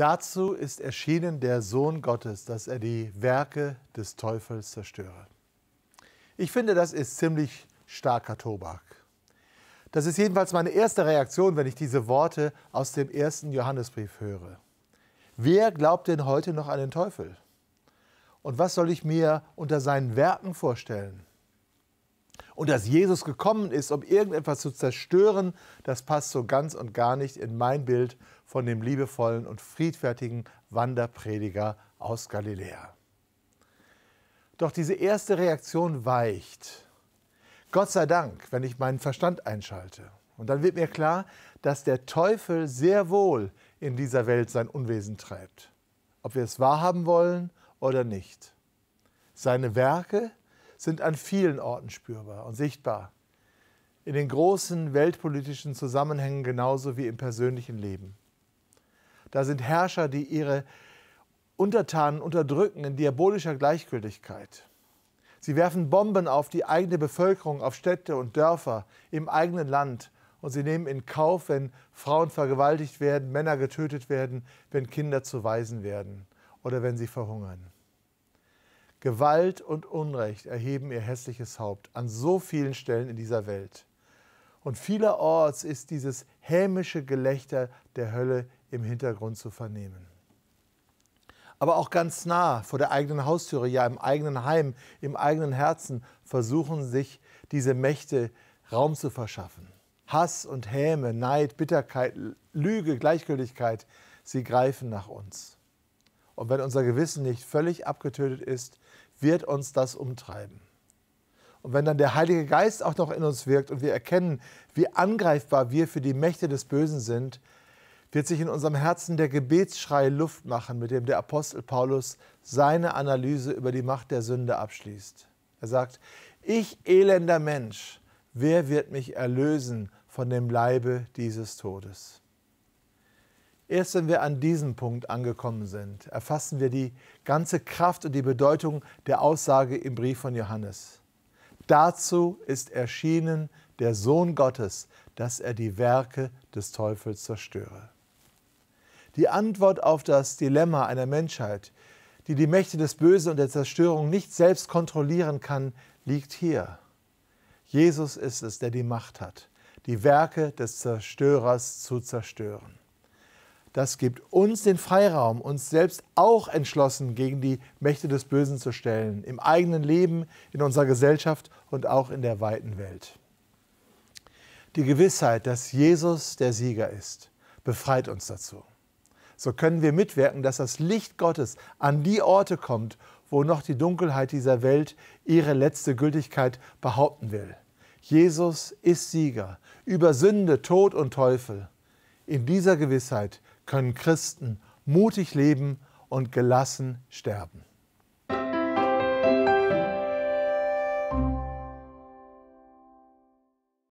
Dazu ist erschienen der Sohn Gottes, dass er die Werke des Teufels zerstöre. Ich finde, das ist ziemlich starker Tobak. Das ist jedenfalls meine erste Reaktion, wenn ich diese Worte aus dem ersten Johannesbrief höre. Wer glaubt denn heute noch an den Teufel? Und was soll ich mir unter seinen Werken vorstellen? Und dass Jesus gekommen ist, um irgendetwas zu zerstören, das passt so ganz und gar nicht in mein Bild von dem liebevollen und friedfertigen Wanderprediger aus Galiläa. Doch diese erste Reaktion weicht. Gott sei Dank, wenn ich meinen Verstand einschalte. Und dann wird mir klar, dass der Teufel sehr wohl in dieser Welt sein Unwesen treibt. Ob wir es wahrhaben wollen oder nicht. Seine Werke sind an vielen Orten spürbar und sichtbar. In den großen weltpolitischen Zusammenhängen genauso wie im persönlichen Leben. Da sind Herrscher, die ihre Untertanen unterdrücken in diabolischer Gleichgültigkeit. Sie werfen Bomben auf die eigene Bevölkerung, auf Städte und Dörfer im eigenen Land. Und sie nehmen in Kauf, wenn Frauen vergewaltigt werden, Männer getötet werden, wenn Kinder zu Waisen werden oder wenn sie verhungern. Gewalt und Unrecht erheben ihr hässliches Haupt an so vielen Stellen in dieser Welt. Und vielerorts ist dieses hämische Gelächter der Hölle im Hintergrund zu vernehmen. Aber auch ganz nah vor der eigenen Haustüre, ja im eigenen Heim, im eigenen Herzen versuchen sich diese Mächte Raum zu verschaffen. Hass und Häme, Neid, Bitterkeit, Lüge, Gleichgültigkeit, sie greifen nach uns. Und wenn unser Gewissen nicht völlig abgetötet ist, wird uns das umtreiben. Und wenn dann der Heilige Geist auch noch in uns wirkt und wir erkennen, wie angreifbar wir für die Mächte des Bösen sind, wird sich in unserem Herzen der Gebetsschrei Luft machen, mit dem der Apostel Paulus seine Analyse über die Macht der Sünde abschließt. Er sagt, ich elender Mensch, wer wird mich erlösen von dem Leibe dieses Todes? Erst wenn wir an diesem Punkt angekommen sind, erfassen wir die ganze Kraft und die Bedeutung der Aussage im Brief von Johannes. Dazu ist erschienen der Sohn Gottes, dass er die Werke des Teufels zerstöre die Antwort auf das Dilemma einer Menschheit, die die Mächte des Bösen und der Zerstörung nicht selbst kontrollieren kann, liegt hier. Jesus ist es, der die Macht hat, die Werke des Zerstörers zu zerstören. Das gibt uns den Freiraum, uns selbst auch entschlossen gegen die Mächte des Bösen zu stellen, im eigenen Leben, in unserer Gesellschaft und auch in der weiten Welt. Die Gewissheit, dass Jesus der Sieger ist, befreit uns dazu so können wir mitwirken, dass das Licht Gottes an die Orte kommt, wo noch die Dunkelheit dieser Welt ihre letzte Gültigkeit behaupten will. Jesus ist Sieger über Sünde, Tod und Teufel. In dieser Gewissheit können Christen mutig leben und gelassen sterben.